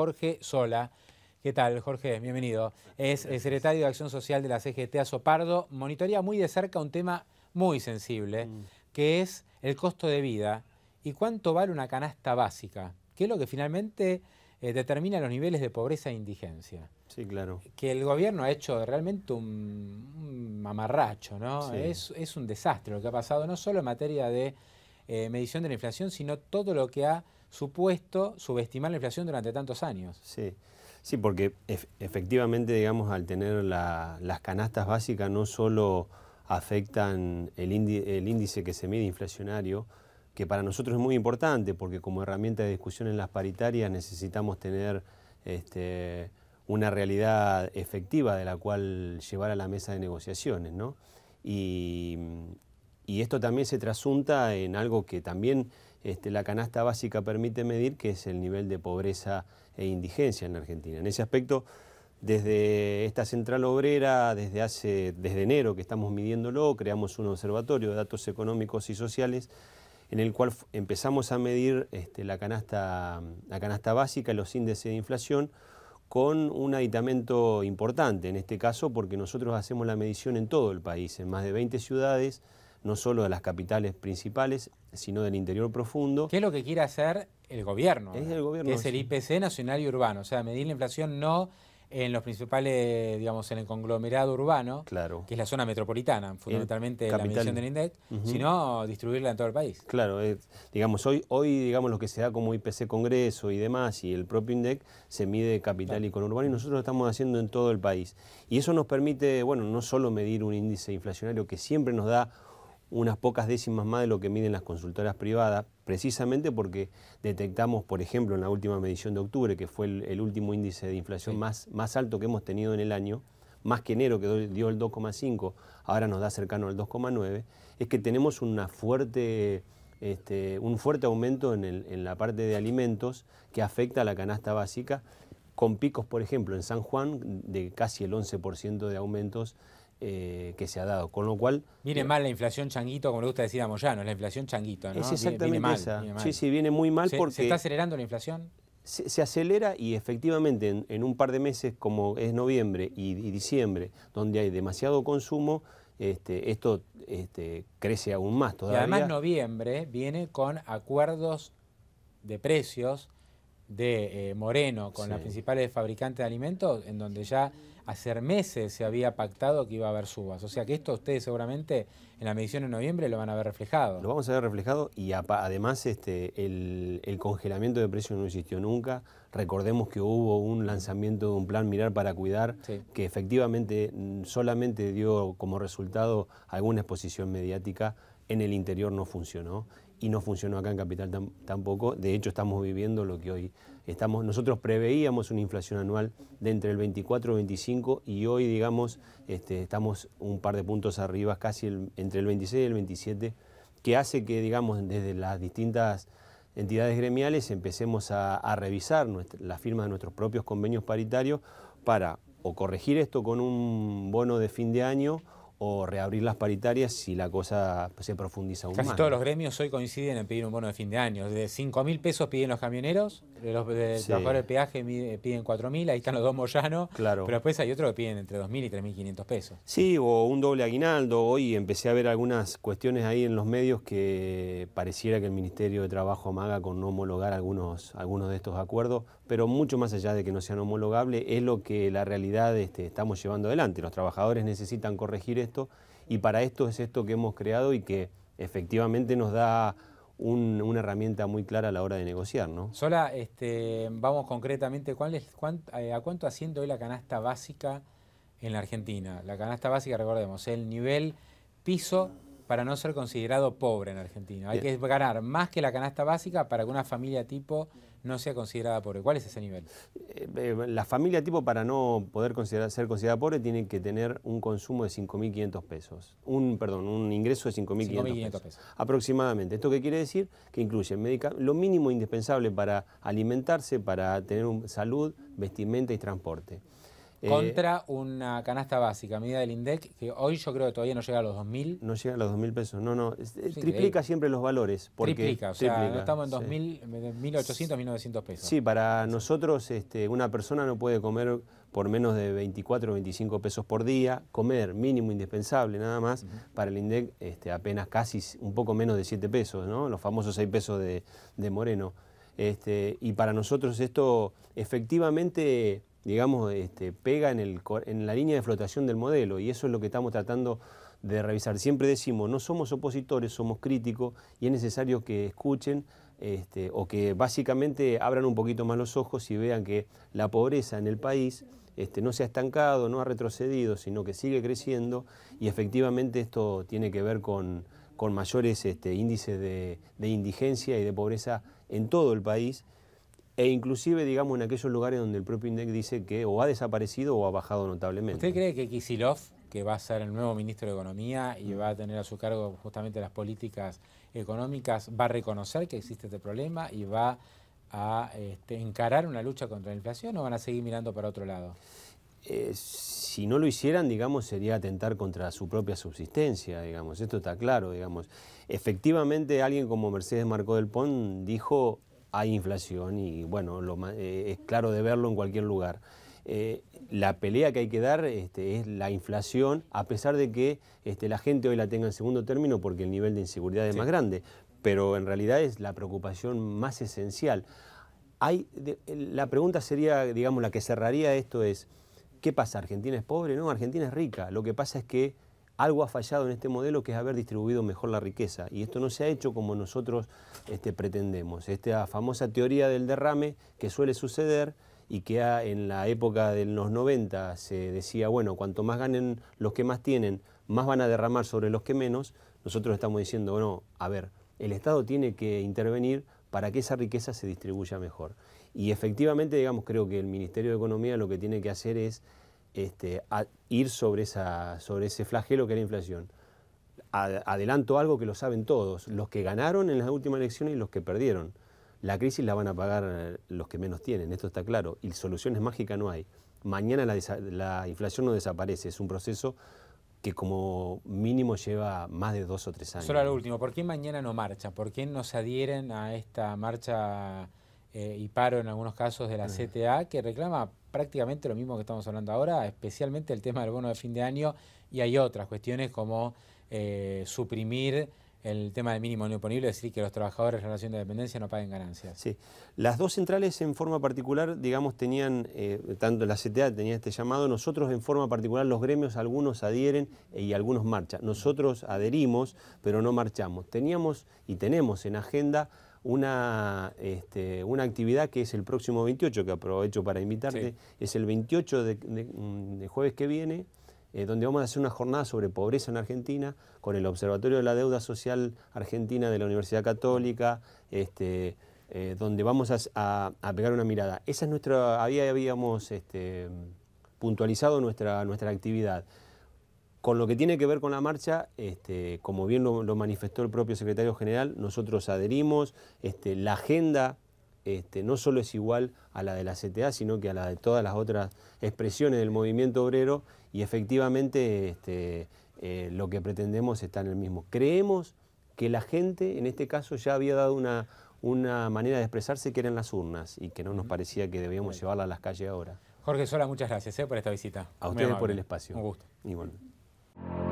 Jorge Sola. ¿Qué tal, Jorge? Bienvenido. Es el eh, secretario de Acción Social de la CGT Azopardo. Monitorea muy de cerca un tema muy sensible, mm. que es el costo de vida y cuánto vale una canasta básica, que es lo que finalmente eh, determina los niveles de pobreza e indigencia. Sí, claro. Que el gobierno ha hecho realmente un, mamarracho, ¿no? es un desastre lo que ha pasado, no solo en materia de eh, medición de la inflación, sino todo lo que ha supuesto subestimar la inflación durante tantos años. Sí, sí porque efectivamente, digamos, al tener las canastas básicas no solo afectan el, índice que se mide inflacionario, que para nosotros es muy importante porque como herramienta de discusión en las paritarias necesitamos tener este, una realidad efectiva de la cual llevar a la mesa de negociaciones, ¿no? Y, y esto también se trasunta en algo que también este, la canasta básica permite medir, que es el nivel de pobreza e indigencia en Argentina. En ese aspecto, desde esta central obrera, desde, hace, desde enero que estamos midiéndolo, creamos un observatorio de datos económicos y sociales en el cual empezamos a medir este, la, canasta, la canasta básica, los índices de inflación, con un aditamento importante en este caso, porque nosotros hacemos la medición en todo el país, en más de 20 ciudades, no solo de las capitales principales, sino del interior profundo. ¿Qué es lo que quiere hacer el gobierno? Es el gobierno. Que es el IPC nacional y urbano, o sea, medir la inflación no en los principales, digamos, en el conglomerado urbano, claro. que es la zona metropolitana, fundamentalmente la medición del INDEC, sino distribuirla en todo el país. Claro, digamos, hoy, hoy, digamos, lo que se da como IPC Congreso y demás, y el propio INDEC, se mide capital y conurbano, y nosotros lo estamos haciendo en todo el país. Y eso nos permite, bueno, no solo medir un índice inflacionario que siempre nos da unas pocas décimas más de lo que miden las consultoras privadas, precisamente porque detectamos, por ejemplo, en la última medición de octubre, que fue el, último índice de inflación más, más alto que hemos tenido en el año, más que enero que dio el 2,5, ahora nos da cercano al 2,9, es que tenemos una fuerte, este, un fuerte aumento en, el, en la parte de alimentos que afecta a la canasta básica, con picos, por ejemplo, en San Juan de casi el 11% de aumentos eh, que se ha dado. Con lo cual. Viene eh, mal la inflación changuito, como le gusta decir a Moyano, la inflación changuito, Es exactamente viene, mal, Sí, sí, viene muy mal porque. ¿Se está acelerando la inflación? Se, acelera y efectivamente en, un par de meses, como es noviembre y, diciembre, donde hay demasiado consumo, este, esto este, crece aún más todavía. Y además, noviembre viene con acuerdos de precios de eh, Moreno con las principales fabricantes de alimentos, en donde ya hace meses se había pactado que iba a haber subas. O sea que esto ustedes seguramente en la medición de noviembre lo van a ver reflejado. Lo vamos a ver reflejado y además este, el, congelamiento de precios no existió nunca. Recordemos que hubo un lanzamiento de un plan Mirar para Cuidar que efectivamente mm, solamente dio como resultado alguna exposición mediática, en el interior no funcionó y no funcionó acá en Capital tampoco. De hecho, estamos viviendo lo que hoy estamos. Nosotros preveíamos una inflación anual de entre el 24 y 25 y hoy, digamos, este, estamos un par de puntos arriba, casi entre el 26 y el 27, que hace que, digamos, desde las distintas entidades gremiales empecemos a, revisar la firma de nuestros propios convenios paritarios para o corregir esto con un bono de fin de año o reabrir las paritarias si la cosa se profundiza un Casi Casi todos los gremios hoy coinciden en pedir un bono de fin de año. De 5 mil pesos piden los camioneros los de trabajadores de peaje eh, piden 4.000, ahí están los dos Moyanos. Claro. Pero después hay otros que piden entre 2.000 y 3.500 pesos. Sí, o un doble aguinaldo. Hoy empecé a ver algunas cuestiones ahí en los medios que pareciera que el Ministerio de Trabajo amaga con no homologar algunos, algunos de estos acuerdos. Pero mucho más allá de que no sean homologables, es lo que la realidad este, estamos llevando adelante. Los trabajadores necesitan corregir esto y para esto es esto que hemos creado y que efectivamente nos da una herramienta muy clara a la hora de negociar, ¿no? Sola, este, vamos concretamente, ¿cuál es, eh, ¿a cuánto asciende hoy la canasta básica en la Argentina? La canasta básica, recordemos, el nivel piso para no ser considerado pobre en Argentina. Hay que ganar más que la canasta básica para que una familia tipo no sea considerada pobre. ¿Cuál es ese nivel? Eh, eh, la familia tipo para no poder ser considerada pobre tiene que tener un consumo de 5.500 pesos. Un, perdón, un ingreso de 5.500 pesos, Aproximadamente. ¿Esto qué quiere decir? Que incluye lo mínimo indispensable para alimentarse, para tener salud, vestimenta y transporte. Eh, contra una canasta básica, medida del INDEC, que hoy yo creo que todavía no llega a los 2.000. No llega a los 2.000 pesos, no, no. triplica siempre los valores. Porque triplica, o sea, estamos en 2.000, 1.800, 1.900 pesos. Sí, para nosotros este, una persona no puede comer por menos de 24 o 25 pesos por día, comer mínimo indispensable nada más, para el INDEC este, apenas casi un poco menos de 7 pesos, ¿no? los famosos 6 pesos de, Moreno. Este, y para nosotros esto efectivamente digamos, este, pega en, la línea de flotación del modelo y eso es lo que estamos tratando de revisar. Siempre decimos, no somos opositores, somos críticos y es necesario que escuchen este, o que básicamente abran un poquito más los ojos y vean que la pobreza en el país este, no se ha estancado, no ha retrocedido, sino que sigue creciendo y efectivamente esto tiene que ver con, mayores índices de indigencia y de pobreza en todo el país e inclusive, digamos, en aquellos lugares donde el propio INDEC dice que o ha desaparecido o ha bajado notablemente. ¿Usted cree que Kisilov, que va a ser el nuevo ministro de Economía y va a tener a su cargo justamente las políticas económicas, va a reconocer que existe este problema y va a este, encarar una lucha contra la inflación o van a seguir mirando para otro lado? Eh, si no lo hicieran, digamos, sería atentar contra su propia subsistencia, digamos, esto está claro, digamos. Efectivamente, alguien como Mercedes Marco del Pon dijo hay inflación y bueno, lo, eh, es claro de verlo en cualquier lugar. Eh, la pelea que hay que dar este, es la inflación, a pesar de que este, la gente hoy la tenga en segundo término porque el nivel de inseguridad es más grande, pero en realidad es la preocupación más esencial. Hay, la pregunta sería, digamos, la que cerraría esto es, ¿qué pasa? ¿Argentina es pobre? No, Argentina es rica. Lo que pasa es que algo ha fallado en este modelo que es haber distribuido mejor la riqueza y esto no se ha hecho como nosotros este, pretendemos. Esta famosa teoría del derrame que suele suceder y que en la época de los 90 se decía, bueno, cuanto más ganen los que más tienen, más van a derramar sobre los que menos, nosotros estamos diciendo, bueno, a ver, el Estado tiene que intervenir para que esa riqueza se distribuya mejor. Y efectivamente, digamos, creo que el Ministerio de Economía lo que tiene que hacer es este, a ir sobre, ese flagelo que era inflación. adelanto algo que lo saben todos, los que ganaron en las últimas elecciones y los que perdieron. La crisis la van a pagar eh, los que menos tienen, esto está claro, y soluciones mágicas no hay. Mañana la, la inflación no desaparece, es un proceso que como mínimo lleva más de dos o tres años. Solo lo último, ¿por qué mañana no marcha? ¿Por qué no se adhieren a esta marcha eh, y paro en algunos casos de la CTA, que reclama prácticamente lo mismo que estamos hablando ahora, especialmente el tema del bono de fin de año y hay otras cuestiones como eh, suprimir el tema del mínimo imponible, es decir, que los trabajadores en relación de dependencia no paguen ganancias. Sí, las dos centrales en forma particular, digamos, tenían, eh, tanto la CTA tenía este llamado, nosotros en forma particular, los gremios, algunos adhieren y algunos marchan. Nosotros adherimos, pero no marchamos. Teníamos y tenemos en agenda este, una, actividad que es el próximo 28, que aprovecho para invitarte, es el 28 de, jueves que viene, eh, donde vamos a hacer una jornada sobre pobreza en Argentina con el Observatorio de la Deuda Social Argentina de la Universidad Católica, este, eh, donde vamos a, pegar una mirada. Esa es nuestra, habíamos este, puntualizado nuestra, nuestra actividad. Con lo que tiene que ver con la marcha, este, como bien lo, manifestó el propio secretario general, nosotros adherimos, este, la agenda este, no solo es igual a la de la CTA, sino que a la de todas las otras expresiones del movimiento obrero y efectivamente eh, lo que pretendemos está en el mismo. Creemos que la gente, en este caso, ya había dado una, una manera de expresarse que eran las urnas y que no nos parecía que debíamos llevarla a las calles ahora. Jorge Sola, muchas gracias eh, por esta visita. A ustedes por el espacio. Un gusto. you